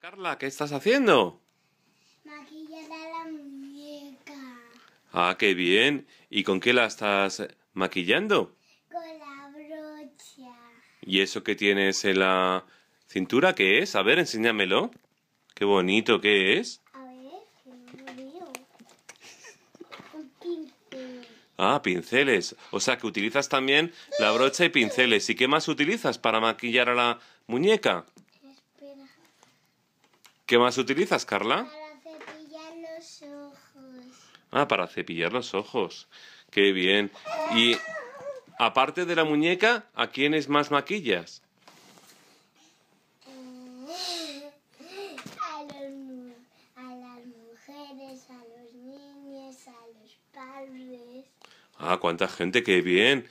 Carla, ¿qué estás haciendo? Maquillar a la muñeca. Ah, qué bien. ¿Y con qué la estás maquillando? Con la brocha. ¿Y eso que tienes en la cintura qué es? A ver, enséñamelo. Qué bonito que es. A ver, que lo veo. Un pincel. Ah, pinceles. O sea que utilizas también la brocha y pinceles. ¿Y qué más utilizas para maquillar a la muñeca? Espera. ¿Qué más utilizas, Carla? Para cepillar los ojos. Ah, para cepillar los ojos. Qué bien. Y aparte de la muñeca, ¿a quiénes más maquillas? Eh, a, las mujeres, a los niños, a los padres. Ah, cuánta gente, qué bien.